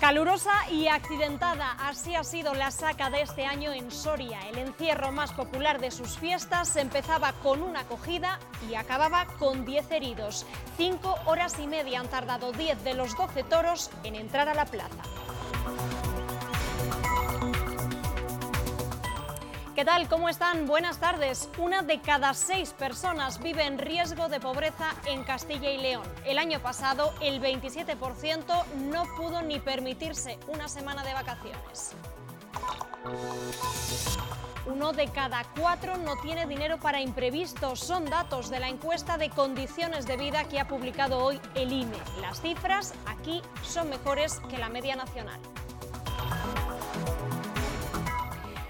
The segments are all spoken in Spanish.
Calurosa y accidentada, así ha sido la saca de este año en Soria. El encierro más popular de sus fiestas empezaba con una acogida y acababa con 10 heridos. Cinco horas y media han tardado 10 de los 12 toros en entrar a la plaza. ¿Qué tal? ¿Cómo están? Buenas tardes. Una de cada seis personas vive en riesgo de pobreza en Castilla y León. El año pasado, el 27% no pudo ni permitirse una semana de vacaciones. Uno de cada cuatro no tiene dinero para imprevistos. Son datos de la encuesta de condiciones de vida que ha publicado hoy el INE. Las cifras aquí son mejores que la media nacional.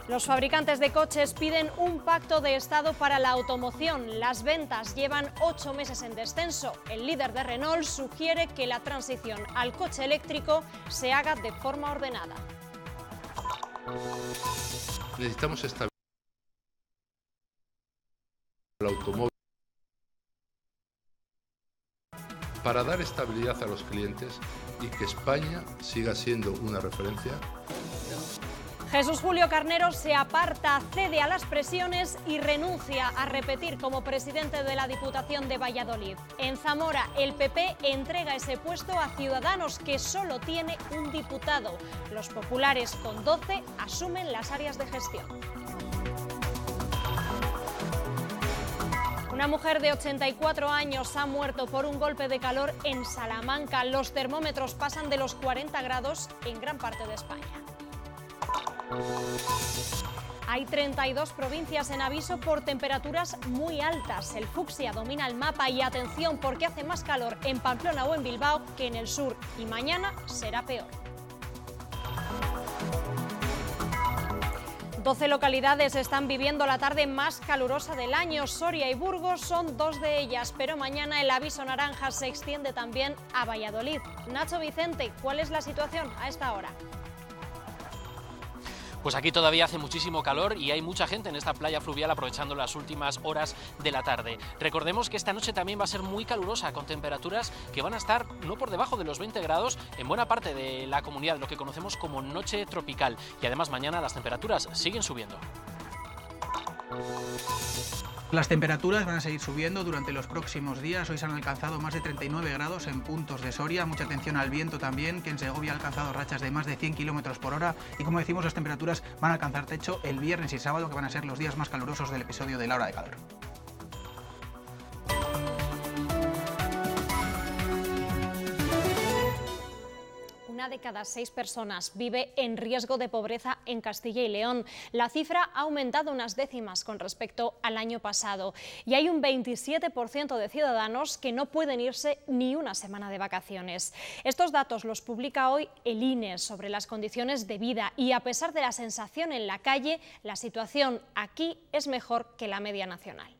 Los fabricantes de coches piden un pacto de Estado para la automoción. Las ventas llevan ocho meses en descenso. El líder de Renault sugiere que la transición al coche eléctrico se haga de forma ordenada. Necesitamos estabilidad. El automóvil. Para dar estabilidad a los clientes y que España siga siendo una referencia Jesús Julio Carnero se aparta, cede a las presiones y renuncia a repetir como presidente de la Diputación de Valladolid. En Zamora, el PP entrega ese puesto a Ciudadanos, que solo tiene un diputado. Los populares, con 12, asumen las áreas de gestión. Una mujer de 84 años ha muerto por un golpe de calor en Salamanca. Los termómetros pasan de los 40 grados en gran parte de España. Hay 32 provincias en aviso por temperaturas muy altas. El fucsia domina el mapa y atención porque hace más calor en Pamplona o en Bilbao que en el sur y mañana será peor. 12 localidades están viviendo la tarde más calurosa del año. Soria y Burgos son dos de ellas, pero mañana el aviso naranja se extiende también a Valladolid. Nacho Vicente, ¿cuál es la situación a esta hora? Pues aquí todavía hace muchísimo calor y hay mucha gente en esta playa fluvial aprovechando las últimas horas de la tarde. Recordemos que esta noche también va a ser muy calurosa, con temperaturas que van a estar no por debajo de los 20 grados en buena parte de la comunidad, lo que conocemos como noche tropical. Y además mañana las temperaturas siguen subiendo. Las temperaturas van a seguir subiendo durante los próximos días. Hoy se han alcanzado más de 39 grados en puntos de Soria. Mucha atención al viento también, que en Segovia ha alcanzado rachas de más de 100 kilómetros por hora. Y como decimos, las temperaturas van a alcanzar techo el viernes y sábado, que van a ser los días más calurosos del episodio de la hora de calor. de cada seis personas vive en riesgo de pobreza en Castilla y León. La cifra ha aumentado unas décimas con respecto al año pasado y hay un 27% de ciudadanos que no pueden irse ni una semana de vacaciones. Estos datos los publica hoy el INE sobre las condiciones de vida y a pesar de la sensación en la calle, la situación aquí es mejor que la media nacional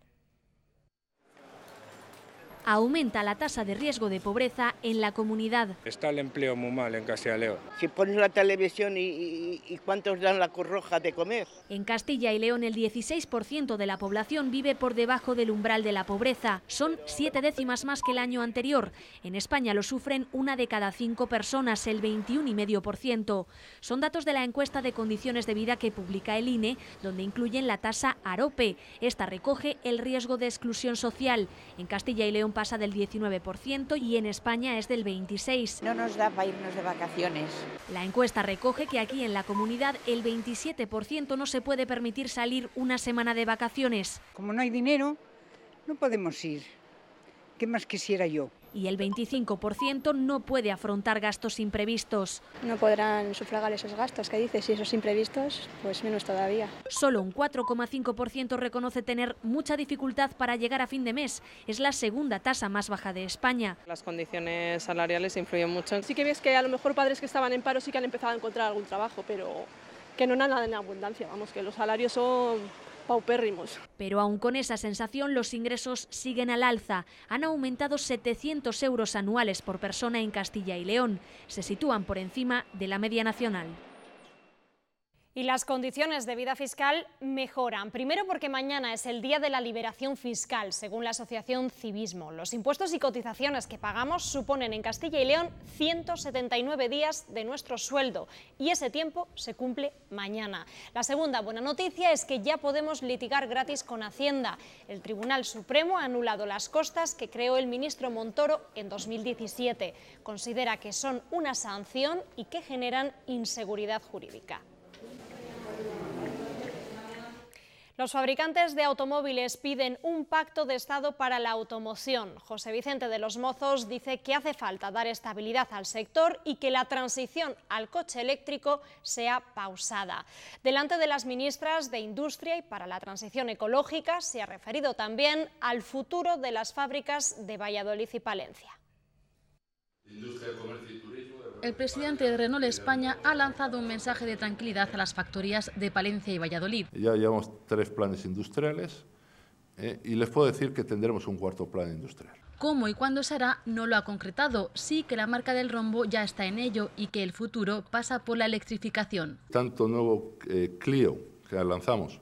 aumenta la tasa de riesgo de pobreza en la comunidad. Está el empleo muy mal en Castilla y León. Si pones la televisión y, y, cuántos dan la corroja de comer. En Castilla y León el 16% de la población vive por debajo del umbral de la pobreza. Son siete décimas más que el año anterior. En España lo sufren una de cada cinco personas, el 21,5%. Son datos de la encuesta de condiciones de vida que publica el INE, donde incluyen la tasa AROPE. Esta recoge el riesgo de exclusión social. En Castilla y León pasa del 19% y en España es del 26%. No nos da para irnos de vacaciones. La encuesta recoge que aquí en la comunidad el 27% no se puede permitir salir una semana de vacaciones. Como no hay dinero, no podemos ir. ¿Qué más quisiera yo? y el 25% no puede afrontar gastos imprevistos. No podrán sufragar esos gastos que dices y esos imprevistos, pues menos todavía. Solo un 4,5% reconoce tener mucha dificultad para llegar a fin de mes. Es la segunda tasa más baja de España. Las condiciones salariales influyen mucho. Sí que ves que a lo mejor padres que estaban en paro sí que han empezado a encontrar algún trabajo, pero que no nada en abundancia, vamos, que los salarios son paupérrimos. Pero aún con esa sensación, los ingresos siguen al alza. Han aumentado 700 euros anuales por persona en Castilla y León. Se sitúan por encima de la media nacional y las condiciones de vida fiscal mejoran. Primero porque mañana es el día de la liberación fiscal, según la Asociación Civismo. Los impuestos y cotizaciones que pagamos suponen en Castilla y León 179 días de nuestro sueldo y ese tiempo se cumple mañana. La segunda buena noticia es que ya podemos litigar gratis con Hacienda. El Tribunal Supremo ha anulado las costas que creó el ministro Montoro en 2017. Considera que son una sanción y que generan inseguridad jurídica. Los fabricantes de automóviles piden un pacto de Estado para la automoción. José Vicente de los Mozos dice que hace falta dar estabilidad al sector y que la transición al coche eléctrico sea pausada. Delante de las ministras de Industria y para la Transición Ecológica se ha referido también al futuro de las fábricas de Valladolid y Palencia. El presidente de Renault España ha lanzado un mensaje de tranquilidad a las factorías de Palencia y Valladolid. Ya llevamos tres planes industriales eh, y les puedo decir que tendremos un cuarto plan industrial. Cómo y cuándo se hará no lo ha concretado, sí que la marca del rombo ya está en ello y que el futuro pasa por la electrificación. Tanto nuevo eh, Clio que lanzamos,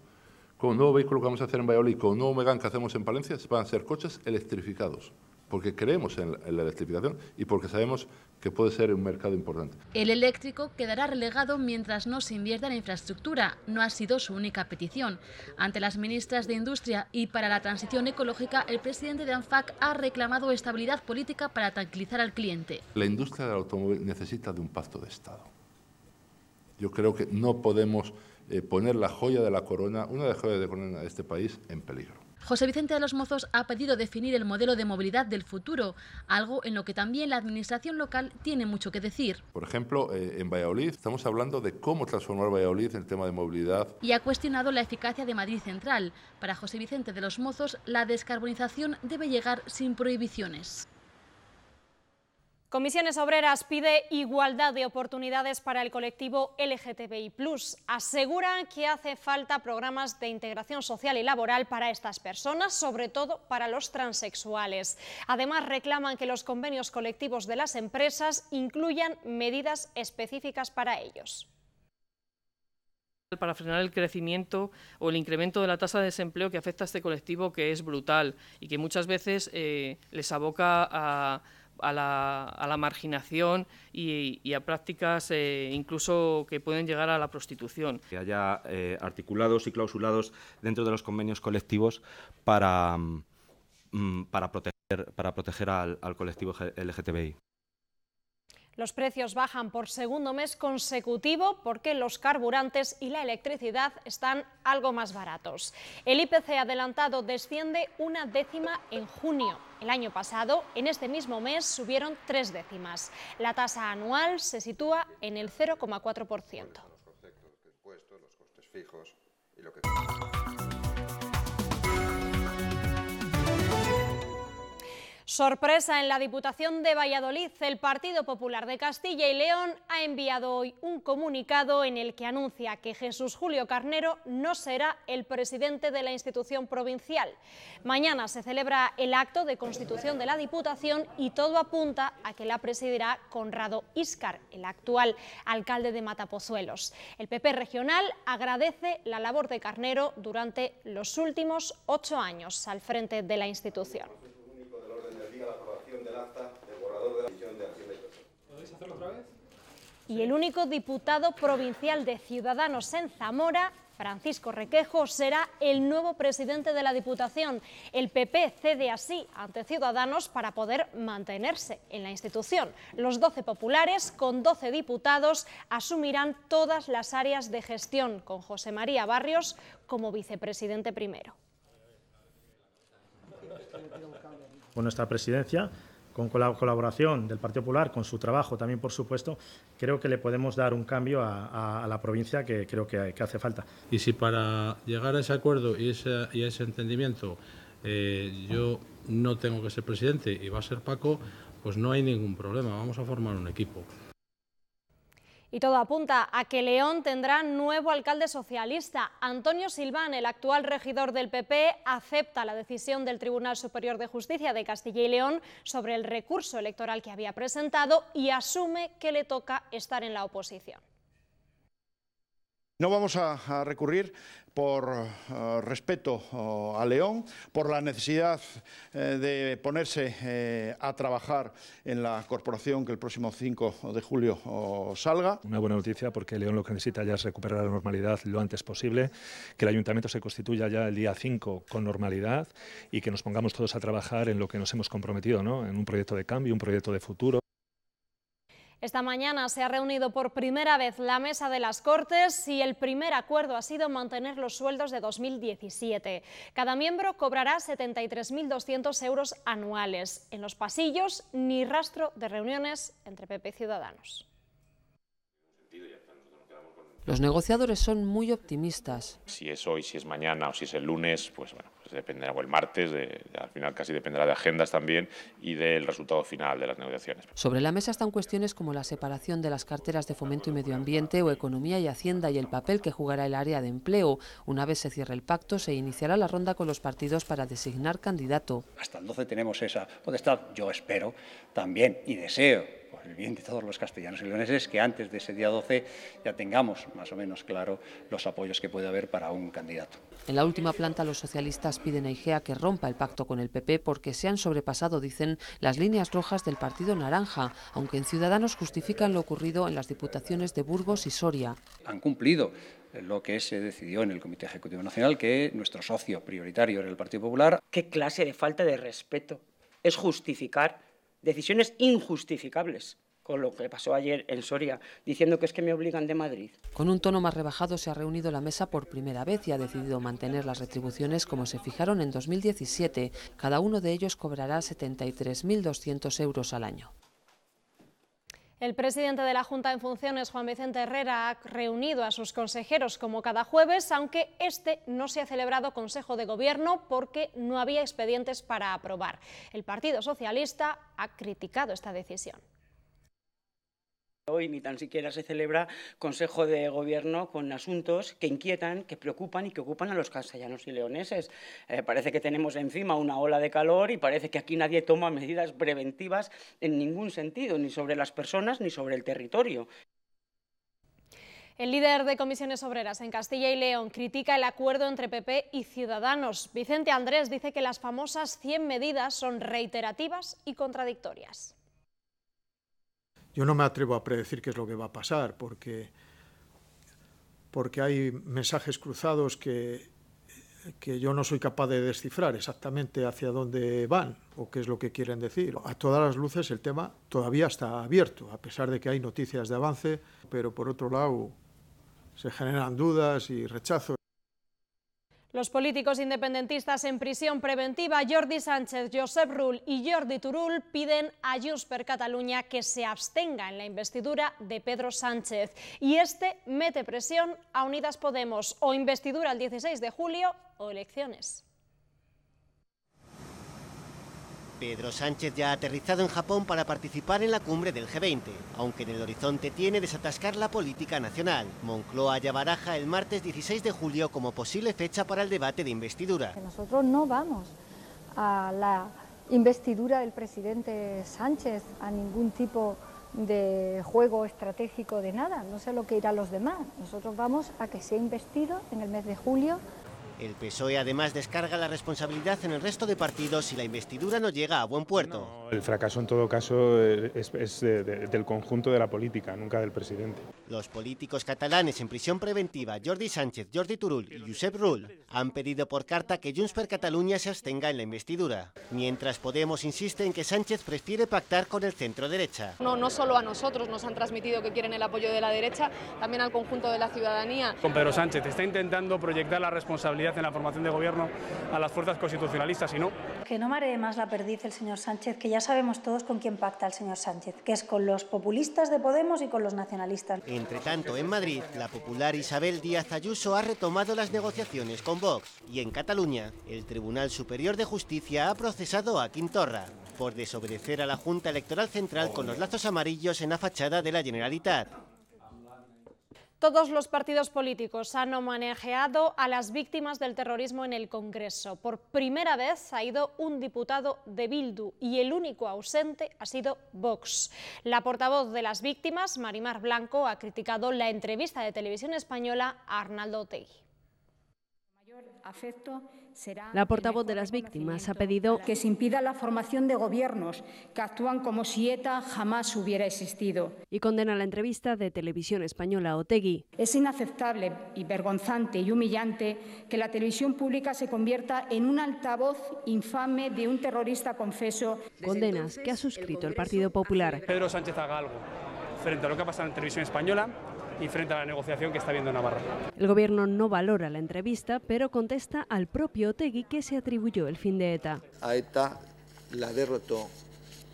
como nuevo vehículo que vamos a hacer en Valladolid, como nuevo Megan que hacemos en Palencia, van a ser coches electrificados porque creemos en la, electrificación y porque sabemos que puede ser un mercado importante. El eléctrico quedará relegado mientras no se invierta en infraestructura. No ha sido su única petición. Ante las ministras de Industria y para la transición ecológica, el presidente de ANFAC ha reclamado estabilidad política para tranquilizar al cliente. La industria del automóvil necesita de un pacto de Estado. Yo creo que no podemos eh, poner la joya de la corona, una de las joyas de la corona de este país, en peligro. José Vicente de los Mozos ha pedido definir el modelo de movilidad del futuro, algo en lo que también la administración local tiene mucho que decir. Por ejemplo, eh, en Valladolid estamos hablando de cómo transformar Valladolid en el tema de movilidad. Y ha cuestionado la eficacia de Madrid Central. Para José Vicente de los Mozos, la descarbonización debe llegar sin prohibiciones. Comisiones Obreras pide igualdad de oportunidades para el colectivo LGTBI. Aseguran que hace falta programas de integración social y laboral para estas personas, sobre todo para los transexuales. Además, reclaman que los convenios colectivos de las empresas incluyan medidas específicas para ellos para frenar el crecimiento o el incremento de la tasa de desempleo que afecta a este colectivo que es brutal y que muchas veces eh, les aboca a, a la, marginación y, a prácticas eh, incluso que pueden llegar a la prostitución. Que haya eh, articulados y clausulados dentro de los convenios colectivos para, mm, para proteger, para proteger al colectivo LGTBI. Los precios bajan por segundo mes consecutivo porque los carburantes y la electricidad están algo más baratos. El IPC adelantado desciende una décima en junio. El año pasado, en este mismo mes, subieron tres décimas. La tasa anual se sitúa en el 0,4%. Sorpresa en la Diputación de Valladolid, el Partido Popular de Castilla y León ha enviado hoy un comunicado en el que anuncia que Jesús Julio Carnero no será el presidente de la institución provincial. Mañana se celebra el acto de constitución de la Diputación y todo apunta a que la presidirá Conrado Iscar, el actual alcalde de Matapozuelos. El PP regional agradece la labor de Carnero durante los últimos ocho años al frente de la institución. y el único diputado provincial de Ciudadanos en Zamora Francisco Requejo será el nuevo presidente de la Diputación. El PP cede así ante Ciudadanos para poder mantenerse en la institución. Los 12 populares, con 12 diputados, asumirán todas las áreas de gestión, con José María Barrios como vicepresidente primero. Con nuestra presidencia con la colaboración del Partido Popular, con su trabajo también, por supuesto, creo que le podemos dar un cambio a, la provincia que creo que, hace falta. Y si para llegar a ese acuerdo y, ese, a ese entendimiento eh, yo no tengo que ser presidente y va a ser Paco, pues no hay ningún problema, vamos a formar un equipo. Y todo apunta a que León tendrá nuevo alcalde socialista. Antonio Silván, el actual regidor del PP, acepta la decisión del Tribunal Superior de Justicia de Castilla y León sobre el recurso electoral que había presentado y asume que le toca estar en la oposición. No vamos a, recurrir por eh, respeto eh, a León, por la necesidad eh, de ponerse a trabajar en la corporación que el próximo 5 de julio salga. Una buena noticia porque León lo que necesita ya es recuperar la normalidad lo antes posible, que el ayuntamiento se constituya ya el día 5 con normalidad y que nos pongamos todos a trabajar en lo que nos hemos comprometido, ¿no? en un proyecto de cambio, un proyecto de futuro. Esta mañana se ha reunido por primera vez la Mesa de las Cortes y el primer acuerdo ha sido mantener los sueldos de 2017. Cada miembro cobrará 73.200 euros anuales. En los pasillos, ni rastro de reuniones entre PP y Ciudadanos. Los negociadores son muy optimistas. Si es hoy, si es mañana o si es el lunes, pues bueno, pues, dependerá, o el martes, al final casi dependerá de agendas también y del resultado final de las negociaciones. Sobre la mesa están cuestiones como la separación de las carteras de fomento y medio ambiente o economía y hacienda y el papel que jugará el área de empleo. Una vez se cierre el pacto, se iniciará la ronda con los partidos para designar candidato. Hasta el 12 tenemos esa potestad. Yo espero también y deseo el de todos los castellanos y leoneses, que antes de ese día 12 ya tengamos más o menos claro los apoyos que puede haber para un candidato. En la última planta, los socialistas piden a IGEA que rompa el pacto con el PP porque se han sobrepasado, dicen, las líneas rojas del Partido Naranja, aunque en Ciudadanos justifican lo ocurrido en las diputaciones de Burgos y Soria. Han cumplido lo que se decidió en el Comité Ejecutivo Nacional, que nuestro socio prioritario era el Partido Popular. ¿Qué clase de falta de respeto es justificar decisiones injustificables con lo que pasó ayer en Soria, diciendo que es que me obligan de Madrid. Con un tono más rebajado se ha reunido la mesa por primera vez y ha decidido mantener las retribuciones como se fijaron en 2017. Cada uno de ellos cobrará 73.200 euros al año. El presidente de la Junta en funciones, Juan Vicente Herrera, ha reunido a sus consejeros como cada jueves, aunque este no se ha celebrado Consejo de Gobierno porque no había expedientes para aprobar. El Partido Socialista ha criticado esta decisión. Hoy ni tan siquiera se celebra Consejo de Gobierno con asuntos que inquietan, que preocupan y que ocupan a los castellanos y leoneses. Eh, parece que tenemos encima una ola de calor y parece que aquí nadie toma medidas preventivas en ningún sentido, ni sobre las personas ni sobre el territorio. El líder de comisiones obreras en Castilla y León critica el acuerdo entre PP y Ciudadanos. Vicente Andrés dice que las famosas 100 medidas son reiterativas y contradictorias. Yo no me atrevo a predecir qué es lo que va a pasar, porque, porque hay mensajes cruzados que, que yo no soy capaz de descifrar exactamente hacia dónde van o qué es lo que quieren decir. A todas las luces el tema todavía está abierto, a pesar de que hay noticias de avance, pero por otro lado se generan dudas y rechazos. Los políticos independentistas en prisión preventiva Jordi Sánchez, Josep Rull y Jordi Turull piden a Junts Cataluña que se abstenga en la investidura de Pedro Sánchez y este mete presión a Unidas Podemos o investidura el 16 de julio o elecciones. Pedro Sánchez ya ha aterrizado en Japón para participar en la cumbre del G20, aunque en el horizonte tiene desatascar la política nacional. Moncloa ya baraja el martes 16 de julio como posible fecha para el debate de investidura. Nosotros no vamos a la investidura del presidente Sánchez, a ningún tipo de juego estratégico de nada, no sé lo que a los demás. Nosotros vamos a que sea investido en el mes de julio el PSOE además descarga la responsabilidad en el resto de partidos si la investidura no llega a buen puerto. El fracaso en todo caso eh, es, del conjunto de la política, nunca del presidente. Los políticos catalanes en prisión preventiva, Jordi Sánchez, Jordi Turull y Josep Rull, han pedido por carta que Junts per Catalunya se abstenga en la investidura, mientras Podemos insiste en que Sánchez prefiere pactar con el centro derecha. No, no solo a nosotros nos han transmitido que quieren el apoyo de la derecha, también al conjunto de la ciudadanía. Con Pedro Sánchez está intentando proyectar la responsabilidad en la formación de gobierno a las fuerzas constitucionalistas y no. Que no maree más la perdiz el señor Sánchez, que ya ya sabemos todos con quién pacta el señor Sánchez, que es con los populistas de Podemos y con los nacionalistas. Entre tanto, en Madrid, la popular Isabel Díaz Ayuso ha retomado las negociaciones con Vox y en Cataluña, el Tribunal Superior de Justicia ha procesado a Quintorra por desobedecer a la Junta Electoral Central con los lazos amarillos en la fachada de la Generalitat. Todos los partidos políticos han homenajeado a las víctimas del terrorismo en el Congreso. Por primera vez ha ido un diputado de Bildu y el único ausente ha sido Vox. La portavoz de las víctimas, Marimar Blanco, ha criticado la entrevista de televisión española a Arnaldo Otegui. La portavoz de las víctimas ha pedido que se impida la formación de gobiernos que actúan como si ETA jamás hubiera existido. Y condena la entrevista de televisión española a Otegui. Es inaceptable y vergonzante y humillante que la televisión pública se convierta en un altavoz infame de un terrorista confeso. Condenas que ha suscrito el Partido Popular. Pedro Sánchez haga algo frente a lo que ha pasado en televisión española y frente a la negociación que está viendo Navarra. El gobierno no valora la entrevista, pero contesta al propio tegui que se atribuyó el fin de ETA. A ETA la derrotó,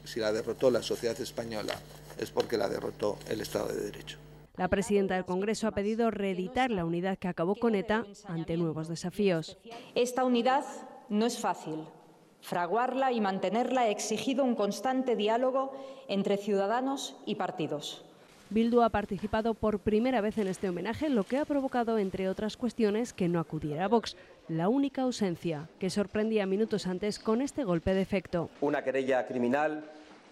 si la derrotó la sociedad española, es porque la derrotó el Estado de Derecho. La presidenta del Congreso ha pedido reeditar la unidad que acabó con ETA ante nuevos desafíos. Esta unidad no es fácil. Fraguarla y mantenerla ha exigido un constante diálogo entre ciudadanos y partidos. Bildu ha participado por primera vez en este homenaje, lo que ha provocado, entre otras cuestiones, que no acudiera a Vox, la única ausencia que sorprendía minutos antes con este golpe de efecto. Una querella criminal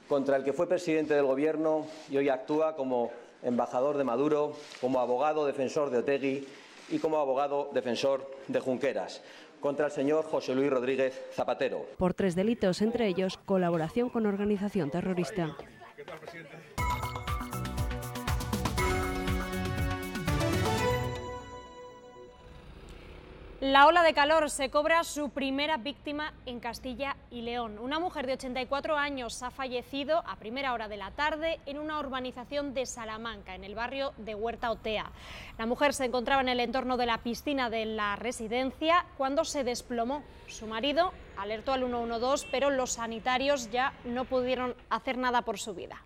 contra el que fue presidente del Gobierno y hoy actúa como embajador de Maduro, como abogado defensor de Otegui y como abogado defensor de Junqueras contra el señor José Luis Rodríguez Zapatero. Por tres delitos, entre ellos colaboración con organización terrorista. La ola de calor se cobra su primera víctima en Castilla y León. Una mujer de 84 años ha fallecido a primera hora de la tarde en una urbanización de Salamanca, en el barrio de Huerta Otea. La mujer se encontraba en el entorno de la piscina de la residencia cuando se desplomó. Su marido alertó al 112, pero los sanitarios ya no pudieron hacer nada por su vida.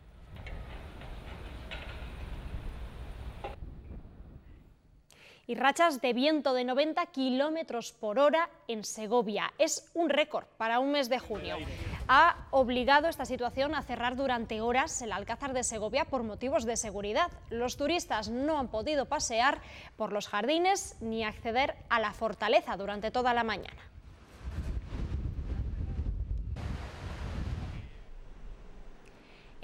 y rachas de viento de 90 kilómetros por hora en Segovia. Es un récord para un mes de junio. Ha obligado esta situación a cerrar durante horas el Alcázar de Segovia por motivos de seguridad. Los turistas no han podido pasear por los jardines ni acceder a la fortaleza durante toda la mañana.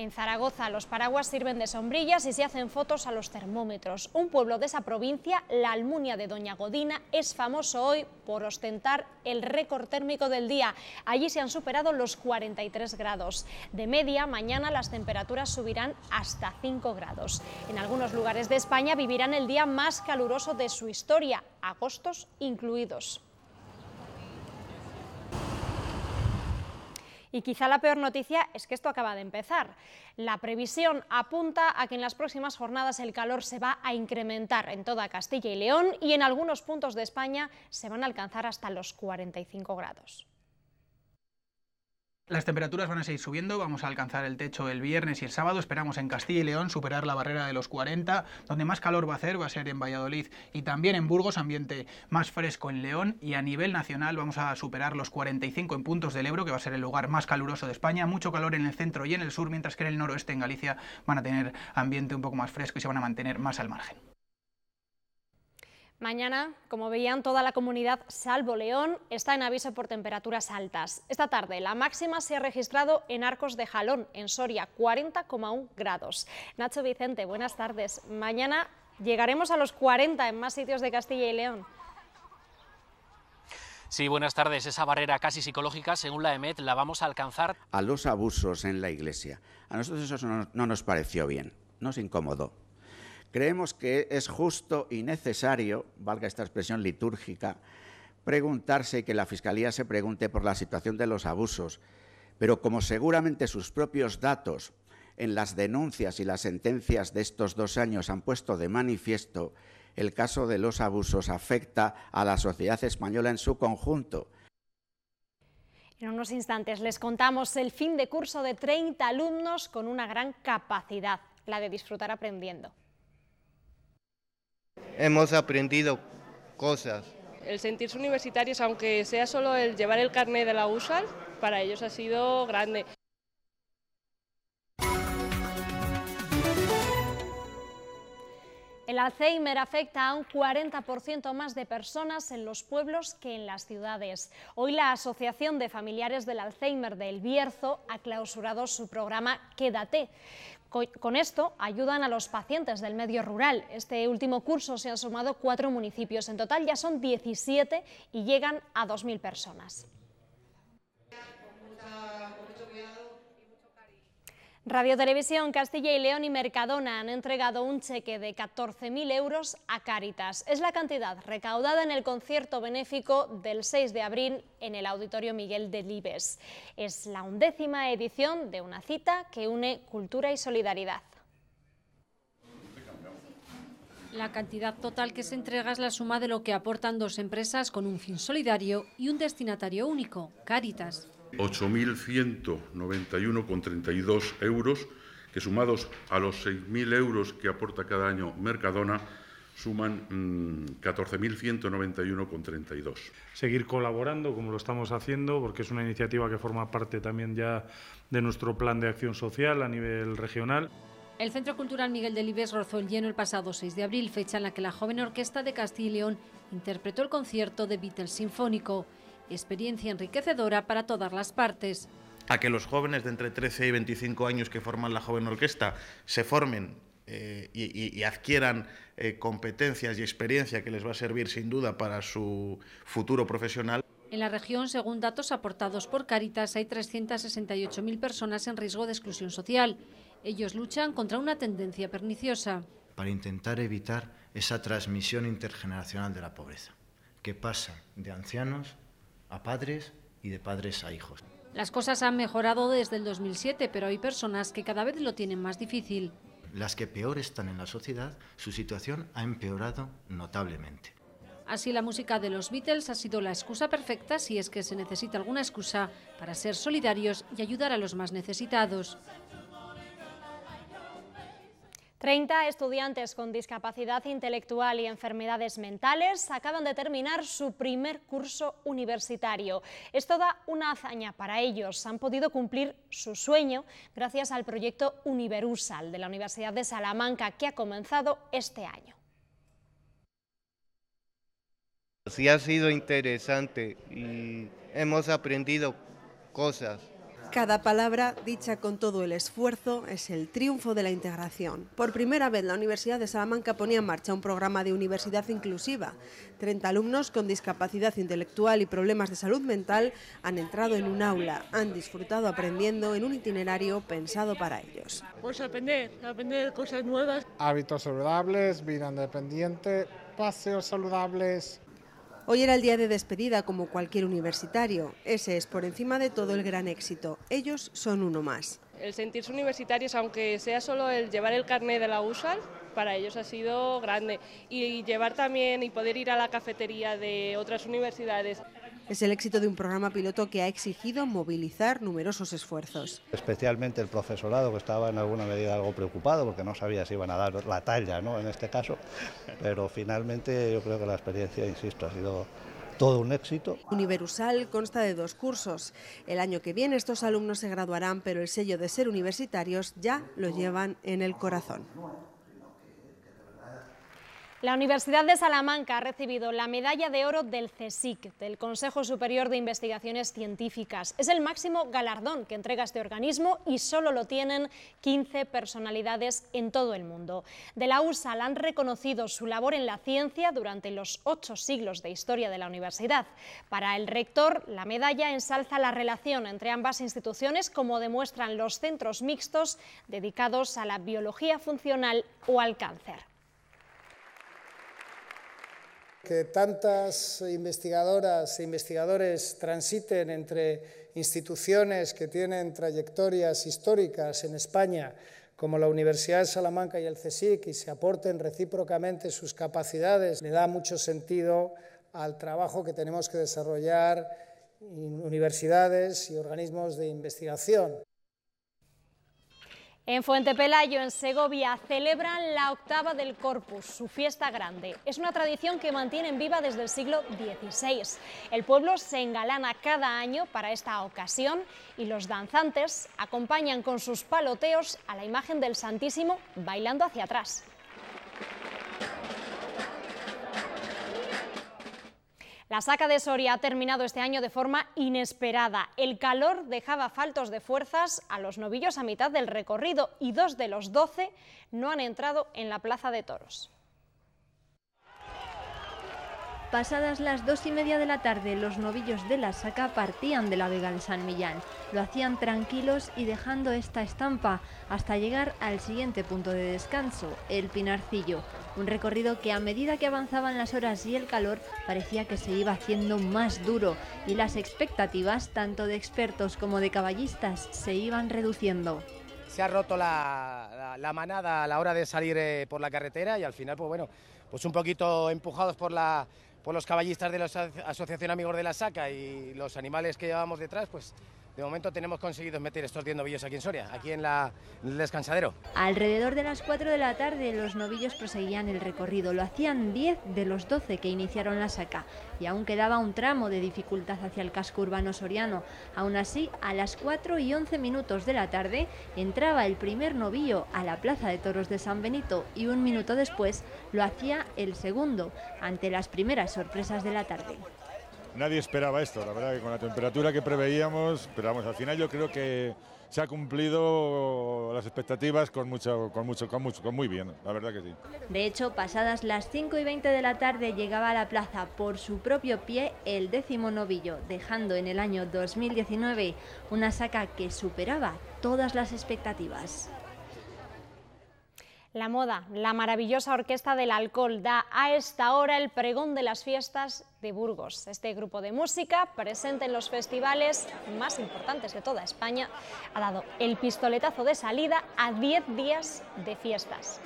En Zaragoza los paraguas sirven de sombrillas y se hacen fotos a los termómetros. Un pueblo de esa provincia, la Almunia de Doña Godina, es famoso hoy por ostentar el récord térmico del día. Allí se han superado los 43 grados. De media, mañana las temperaturas subirán hasta 5 grados. En algunos lugares de España vivirán el día más caluroso de su historia, agostos incluidos. Y quizá la peor noticia es que esto acaba de empezar. La previsión apunta a que en las próximas jornadas el calor se va a incrementar en toda Castilla y León y en algunos puntos de España se van a alcanzar hasta los 45 grados. Las temperaturas van a seguir subiendo, vamos a alcanzar el techo el viernes y el sábado, esperamos en Castilla y León superar la barrera de los 40, donde más calor va a hacer va a ser en Valladolid y también en Burgos, ambiente más fresco en León y a nivel nacional vamos a superar los 45 en puntos del Ebro, que va a ser el lugar más caluroso de España, mucho calor en el centro y en el sur, mientras que en el noroeste, en Galicia, van a tener ambiente un poco más fresco y se van a mantener más al margen. Mañana, como veían, toda la comunidad, salvo León, está en aviso por temperaturas altas. Esta tarde, la máxima se ha registrado en Arcos de Jalón, en Soria, 40,1 grados. Nacho Vicente, buenas tardes. Mañana llegaremos a los 40 en más sitios de Castilla y León. Sí, buenas tardes. Esa barrera casi psicológica, según la EMET, la vamos a alcanzar. A los abusos en la iglesia. A nosotros eso no nos pareció bien, nos incomodó creemos que es justo y necesario, valga esta expresión litúrgica, preguntarse que la Fiscalía se pregunte por la situación de los abusos, pero como seguramente sus propios datos en las denuncias y las sentencias de estos dos años han puesto de manifiesto, el caso de los abusos afecta a la sociedad española en su conjunto. En unos instantes les contamos el fin de curso de 30 alumnos con una gran capacidad, la de disfrutar aprendiendo hemos aprendido cosas. El sentirse universitarios, aunque sea solo el llevar el carnet de la USAL, para ellos ha sido grande. El Alzheimer afecta a un 40% más de personas en los pueblos que en las ciudades. Hoy la Asociación de Familiares del Alzheimer de El Bierzo ha clausurado su programa Quédate. Con esto ayudan a los pacientes del medio rural. Este último curso se han sumado cuatro municipios. En total ya son 17 y llegan a 2.000 personas. Radio Televisión Castilla y León y Mercadona han entregado un cheque de 14.000 euros a Cáritas. Es la cantidad recaudada en el concierto benéfico del 6 de abril en el Auditorio Miguel de Libes. Es la undécima edición de una cita que une cultura y solidaridad. La cantidad total que se entrega es la suma de lo que aportan dos empresas con un fin solidario y un destinatario único, Cáritas. 8.191,32 euros, que sumados a los 6.000 euros que aporta cada año Mercadona, suman 14.191,32. Mm, Seguir colaborando como lo estamos haciendo, porque es una iniciativa que forma parte también ya de nuestro plan de acción social a nivel regional. El Centro Cultural Miguel de Libes rozó el lleno el pasado 6 de abril, fecha en la que la joven orquesta de Castilla interpretó el concierto de Beatles Sinfónico experiencia enriquecedora para todas las partes a que los jóvenes de entre 13 y 25 años que forman la joven orquesta se formen eh, y, adquieran eh, competencias y experiencia que les va a servir sin duda para su futuro profesional. En la región, según datos aportados por Caritas, hay 368.000 personas en riesgo de exclusión social. Ellos luchan contra una tendencia perniciosa. Para intentar evitar esa transmisión intergeneracional de la pobreza, que pasa de ancianos a padres y de padres a hijos. Las cosas han mejorado desde el 2007, pero hay personas que cada vez lo tienen más difícil. Las que peor están en la sociedad, su situación ha empeorado notablemente. Así la música de los Beatles ha sido la excusa perfecta si es que se necesita alguna excusa para ser solidarios y ayudar a los más necesitados. 30 estudiantes con discapacidad intelectual y enfermedades mentales acaban de terminar su primer curso universitario. Es toda una hazaña para ellos. Han podido cumplir su sueño gracias al proyecto Universal de la Universidad de Salamanca que ha comenzado este año. Sí ha sido interesante y hemos aprendido cosas. Cada palabra, dicha con todo el esfuerzo, es el triunfo de la integración. Por primera vez, la Universidad de Salamanca ponía en marcha un programa de universidad inclusiva. 30 alumnos con discapacidad intelectual y problemas de salud mental han entrado en un aula, han disfrutado aprendiendo en un itinerario pensado para ellos. Pues aprender, aprender cosas nuevas. Hábitos saludables, vida independiente, paseos saludables. Hoy era el día de despedida como cualquier universitario. Ese es por encima de todo el gran éxito. Ellos son uno más. El sentirse universitarios, aunque sea solo el llevar el carnet de la USAL, para ellos ha sido grande. Y llevar también y poder ir a la cafetería de otras universidades. Es el éxito de un programa piloto que ha exigido movilizar numerosos esfuerzos. Especialmente el profesorado, que estaba en alguna medida algo preocupado porque no sabía si iban a dar la talla ¿no? en este caso, pero finalmente yo creo que la experiencia, insisto, ha sido todo un éxito. Universal consta de dos cursos. El año que viene estos alumnos se graduarán, pero el sello de ser universitarios ya lo llevan en el corazón. La Universidad de Salamanca ha recibido la medalla de oro del CSIC, del Consejo Superior de Investigaciones Científicas. Es el máximo galardón que entrega este organismo y solo lo tienen 15 personalidades en todo el mundo. De la USAL han reconocido su labor en la ciencia durante los ocho siglos de historia de la universidad. Para el rector, la medalla ensalza la relación entre ambas instituciones, como demuestran los centros mixtos dedicados a la biología funcional o al cáncer que tantas investigadoras e investigadores transiten entre instituciones que tienen trayectorias históricas en España, como la Universidad de Salamanca y el CSIC, y se aporten recíprocamente sus capacidades, le da mucho sentido al trabajo que tenemos que desarrollar en universidades y organismos de investigación. En Fuente Pelayo, en Segovia, celebran la octava del Corpus, su fiesta grande. Es una tradición que mantienen viva desde el siglo XVI. El pueblo se engalana cada año para esta ocasión y los danzantes acompañan con sus paloteos a la imagen del Santísimo bailando hacia atrás. La saca de Soria ha terminado este año de forma inesperada. El calor dejaba faltos de fuerzas a los novillos a mitad del recorrido y dos de los doce no han entrado en la plaza de toros. Pasadas las dos y media de la tarde, los novillos de la saca partían de la Vega de San Millán. Lo hacían tranquilos y dejando esta estampa hasta llegar al siguiente punto de descanso, el Pinarcillo. Un recorrido que a medida que avanzaban las horas y el calor parecía que se iba haciendo más duro y las expectativas tanto de expertos como de caballistas se iban reduciendo. Se ha roto la, manada a la hora de salir eh, por la carretera y al final, pues bueno, pues un poquito empujados por la, por los caballistas de la Asociación Amigos de la Saca y los animales que llevábamos detrás, pues de momento tenemos conseguido meter estos 10 novillos aquí en Soria, aquí en, la, el descansadero. Alrededor de las 4 de la tarde los novillos proseguían el recorrido. Lo hacían 10 de los 12 que iniciaron la saca y aún quedaba un tramo de dificultad hacia el casco urbano soriano. Aún así, a las 4 y 11 minutos de la tarde entraba el primer novillo a la Plaza de Toros de San Benito y un minuto después lo hacía el segundo ante las primeras sorpresas de la tarde nadie esperaba esto. La verdad que con la temperatura que preveíamos, pero vamos, al final yo creo que se ha cumplido las expectativas con mucho, con mucho, con mucho, con muy bien, la verdad que sí. De hecho, pasadas las 5 y 20 de la tarde llegaba a la plaza por su propio pie el décimo novillo, dejando en el año 2019 una saca que superaba todas las expectativas. La moda, la maravillosa orquesta del alcohol, da a esta hora el pregón de las fiestas de Burgos. Este grupo de música, presente en los festivales más importantes de toda España, ha dado el pistoletazo de salida a 10 días de fiestas.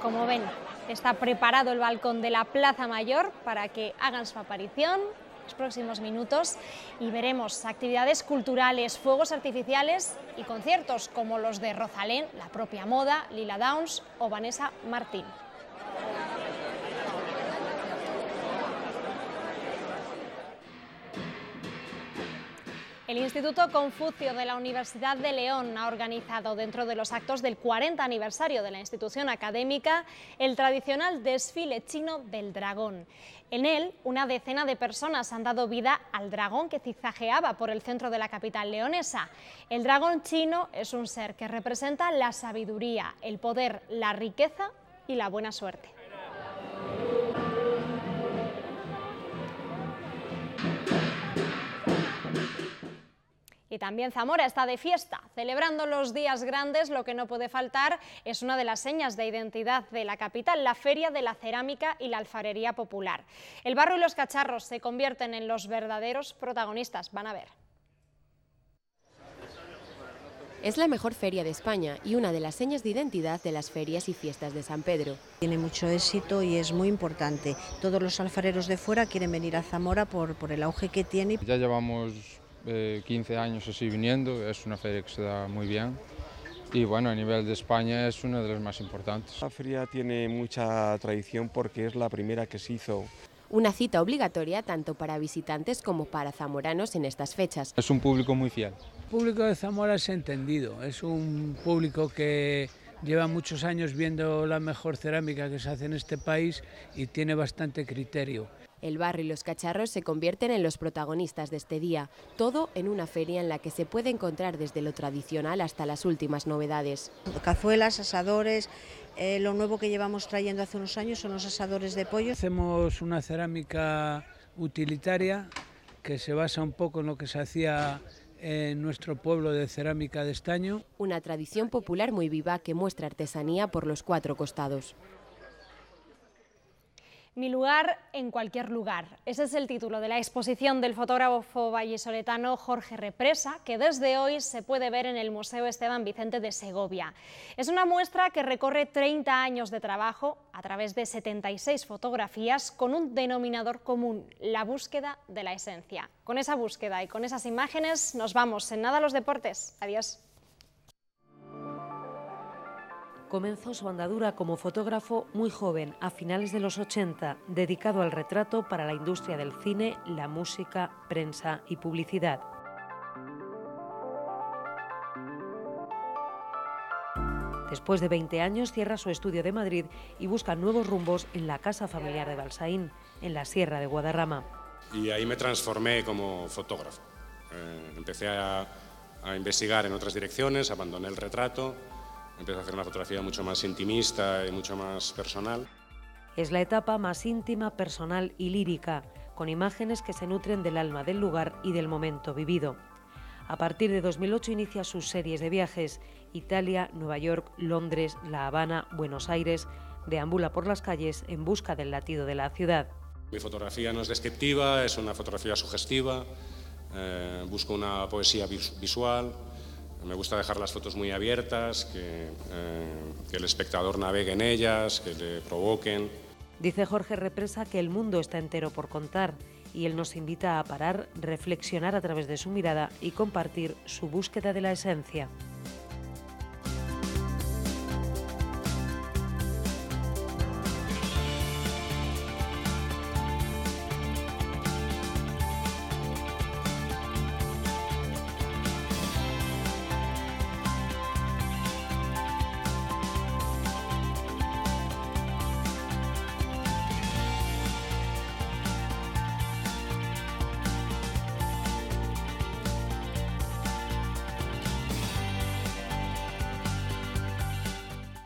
Como ven, está preparado el balcón de la Plaza Mayor para que hagan su aparición los próximos minutos y veremos actividades culturales, fuegos artificiales y conciertos como los de Rosalén, la propia Moda, Lila Downs o Vanessa Martín. El Instituto Confucio de la Universidad de León ha organizado dentro de los actos del 40 aniversario de la institución académica el tradicional desfile chino del dragón. En él, una decena de personas han dado vida al dragón que cizajeaba por el centro de la capital leonesa. El dragón chino es un ser que representa la sabiduría, el poder, la riqueza y la buena suerte. Y también Zamora está de fiesta, celebrando los días grandes, lo que no puede faltar es una de las señas de identidad de la capital, la Feria de la Cerámica y la Alfarería Popular. El barro y los cacharros se convierten en los verdaderos protagonistas, van a ver. Es la mejor feria de España y una de las señas de identidad de las ferias y fiestas de San Pedro. Tiene mucho éxito y es muy importante. Todos los alfareros de fuera quieren venir a Zamora por, por el auge que tiene. Ya llevamos 15 eh, años así viniendo, es una feria que se da muy bien. Y bueno, a nivel de España es una de las más importantes. La feria tiene mucha tradición porque es la primera que se hizo. Una cita obligatoria tanto para visitantes como para zamoranos en estas fechas. Es un público muy fiel. El público de Zamora es entendido, es un público que lleva muchos años viendo la mejor cerámica que se hace en este país y tiene bastante criterio. El barrio y los cacharros se convierten en los protagonistas de este día, todo en una feria en la que se puede encontrar desde lo tradicional hasta las últimas novedades. Cazuelas, asadores, eh, lo nuevo que llevamos trayendo hace unos años son los asadores de pollo. Hacemos una cerámica utilitaria que se basa un poco en lo que se hacía en nuestro pueblo de cerámica de estaño. Una tradición popular muy viva que muestra artesanía por los cuatro costados. Mi lugar en cualquier lugar. Ese es el título de la exposición del fotógrafo vallisoletano Jorge Represa, que desde hoy se puede ver en el Museo Esteban Vicente de Segovia. Es una muestra que recorre 30 años de trabajo a través de 76 fotografías con un denominador común, la búsqueda de la esencia. Con esa búsqueda y con esas imágenes nos vamos. En nada a los deportes. Adiós. Comenzó su andadura como fotógrafo muy joven, a finales de los 80, dedicado al retrato para la industria del cine, la música, prensa y publicidad. Después de 20 años cierra su estudio de Madrid y busca nuevos rumbos en la casa familiar de Balsaín, en la Sierra de Guadarrama. Y ahí me transformé como fotógrafo. Eh, empecé a investigar en otras direcciones, abandoné el retrato Empieza a hacer una fotografía mucho más intimista y mucho más personal. Es la etapa más íntima, personal y lírica, con imágenes que se nutren del alma del lugar y del momento vivido. A partir de 2008 inicia sus series de viajes, Italia, Nueva York, Londres, La Habana, Buenos Aires, deambula por las calles en busca del latido de la ciudad. Mi fotografía no es descriptiva, es una fotografía sugestiva, eh, busco una poesía visual, me gusta dejar las fotos muy abiertas, eh, que, el espectador navegue en ellas, que le provoquen. Dice Jorge Represa que el mundo está entero por contar y él nos invita a parar, reflexionar a través de su mirada y compartir su búsqueda de la esencia.